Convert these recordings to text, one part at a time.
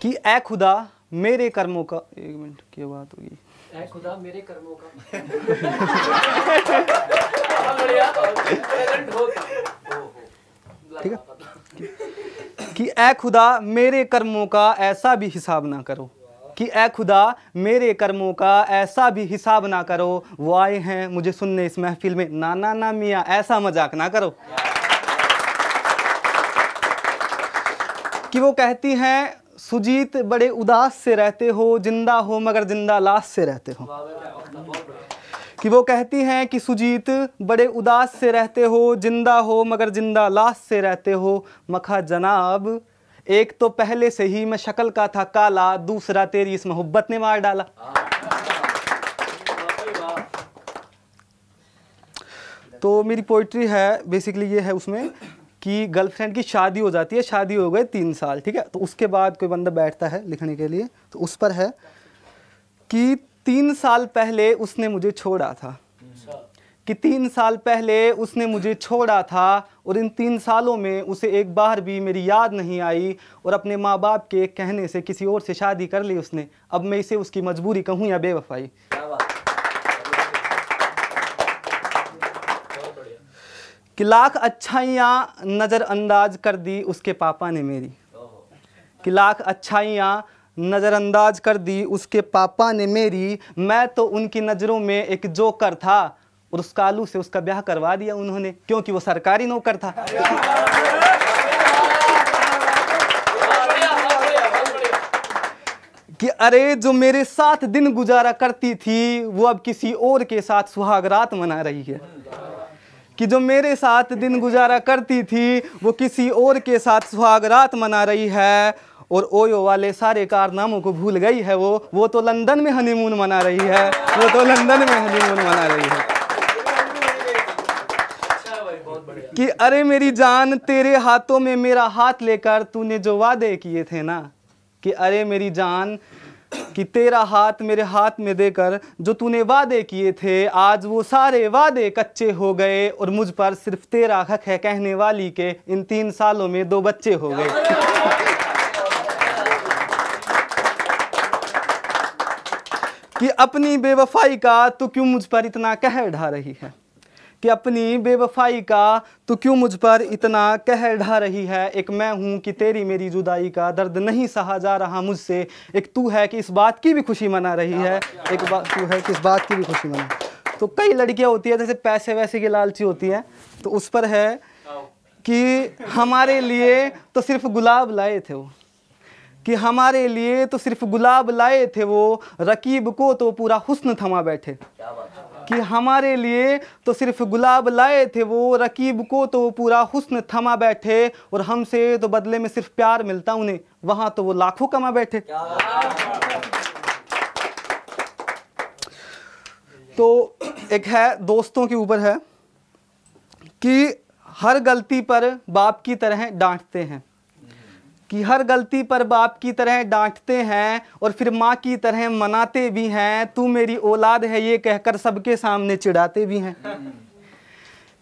कि ए खुदा मेरे कर्मों का एक मिनट की बात होगी ए खुदा मेरे कर्मों का ठीक है कि ए खुदा मेरे कर्मों का ऐसा भी हिसाब ना करो कि ए खुदा मेरे कर्मों का ऐसा भी हिसाब ना करो वो आए हैं मुझे सुनने इस महफिल में ना ना ना मियाँ ऐसा मजाक ना करो कि वो कहती हैं सुजीत बड़े उदास से रहते हो जिंदा हो मगर जिंदा लाश से रहते हो कि वो कहती हैं कि सुजीत बड़े उदास से रहते हो जिंदा हो मगर जिंदा लाश से रहते हो मखा जनाब एक तो पहले से ही मैं शक्ल का था काला दूसरा तेरी इस मोहब्बत ने मार डाला तो मेरी पोइट्री है बेसिकली ये है उसमें कि गर्लफ्रेंड की शादी हो जाती है शादी हो गए तीन साल ठीक है तो उसके बाद कोई बंदा बैठता है लिखने के लिए तो उस पर है कि तीन साल पहले उसने मुझे छोड़ा था कि तीन साल पहले उसने मुझे छोड़ा था और इन तीन सालों में उसे एक बार भी मेरी याद नहीं आई और अपने माँ बाप के कहने से किसी और से शादी कर ली उसने अब मैं इसे उसकी मजबूरी कहूँ या बेवफाई कि लाख अच्छाइयाँ नज़रअंदाज कर दी उसके पापा ने मेरी कि लाख अच्छाइयाँ नज़रअंदाज कर दी उसके पापा ने मेरी मैं तो उनकी नज़रों में एक जोकर था और उस कालू से उसका ब्याह करवा दिया उन्होंने क्योंकि वो सरकारी नौकर था कि अरे जो मेरे साथ दिन गुजारा करती थी वो अब किसी और के साथ सुहागरात मना रही है कि जो मेरे साथ दिन गुजारा करती थी वो किसी और के साथ सुहागरात मना रही है और ओयो वाले सारे कारनामों को भूल गई है वो वो तो लंदन में हनीमून मना रही है वो तो लंदन में हनीमून मना रही है अच्छा कि अरे मेरी जान तेरे हाथों में मेरा हाथ लेकर तूने जो वादे किए थे ना कि अरे मेरी जान कि तेरा हाथ मेरे हाथ में देकर जो तूने वादे किए थे आज वो सारे वादे कच्चे हो गए और मुझ पर सिर्फ तेरा हक है कहने वाली के इन तीन सालों में दो बच्चे हो गए कि अपनी बेवफाई का तो क्यों मुझ पर इतना कहर ढा रही है कि अपनी बेवफाई का तो क्यों मुझ पर इतना कह ढा रही है एक मैं हूँ कि तेरी मेरी जुदाई का दर्द नहीं सहा जा रहा मुझसे एक तू है कि इस बात की भी खुशी मना रही है एक बात तू है कि इस बात की भी खुशी मना तो कई लड़कियाँ होती है जैसे पैसे वैसे की लालची होती हैं तो उस पर है कि हमारे लिए तो सिर्फ गुलाब लाए थे वो कि हमारे लिए तो सिर्फ गुलाब लाए थे वो रकीब को तो पूरा हुस्न थमा बैठे कि हमारे लिए तो सिर्फ गुलाब लाए थे वो रकीब को तो पूरा हुस्न थमा बैठे और हमसे तो बदले में सिर्फ प्यार मिलता उन्हें वहाँ तो वो लाखों कमा बैठे तो एक है दोस्तों के ऊपर है कि हर गलती पर बाप की तरह डांटते हैं कि हर गलती पर बाप की तरह डांटते हैं और फिर माँ की तरह मनाते भी हैं तू मेरी औलाद है ये कहकर सबके सामने चिढ़ाते भी हैं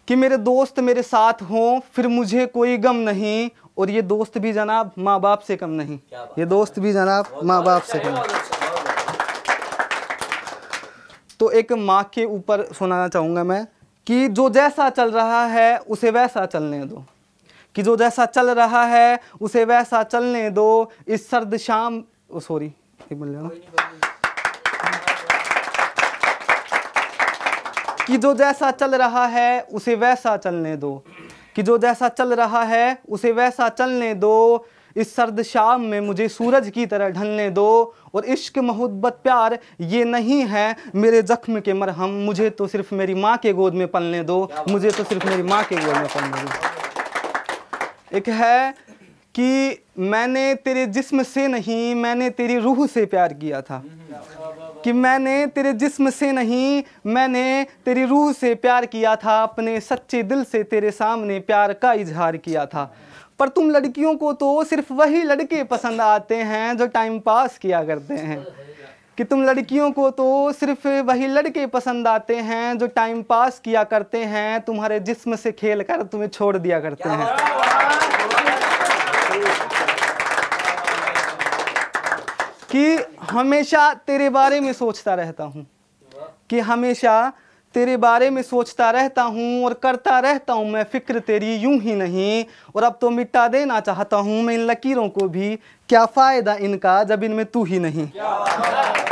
कि मेरे दोस्त मेरे साथ हों फिर मुझे कोई गम नहीं और ये दोस्त भी जनाब माँ बाप से कम नहीं ये दोस्त भी जनाब माँ बाप अच्छा, से कम अच्छा, अच्छा। तो एक माँ के ऊपर सुनाना चाहूँगा मैं कि जो जैसा चल रहा है उसे वैसा चलने दो कि जो जैसा चल रहा है उसे वैसा चलने दो इस सर्द शाम सॉरी कि जो जैसा चल रहा है उसे वैसा चलने दो कि जो जैसा चल रहा है उसे वैसा चलने दो इस सर्द शाम में मुझे सूरज की तरह ढलने दो और इश्क मोहब्बत प्यार ये नहीं है मेरे ज़ख्म के मरहम मुझे तो सिर्फ़ मेरी माँ के गोद में पलने दो मुझे तो सिर्फ़ मेरी माँ के गोद में पलने दो एक है कि मैंने तेरे जिस्म से नहीं मैंने तेरी रूह से प्यार किया था कि मैंने तेरे जिस्म से नहीं मैंने तेरी रूह से प्यार किया था अपने सच्चे दिल से तेरे सामने प्यार का इजहार किया था पर तुम लड़कियों को तो सिर्फ वही लड़के पसंद आते हैं जो टाइम पास किया करते हैं कि तुम लड़कियों को तो सिर्फ वही लड़के पसंद आते हैं जो टाइम पास किया करते हैं तुम्हारे जिस्म से खेल कर तुम्हें छोड़ दिया करते हैं कि हमेशा तेरे बारे में सोचता रहता हूँ कि हमेशा तेरे बारे में सोचता रहता हूँ और करता रहता हूँ मैं फ़िक्र तेरी यूं ही नहीं और अब तो मिटा देना चाहता हूँ मैं इन लकीरों को भी क्या फ़ायदा इनका जब इनमें तू ही नहीं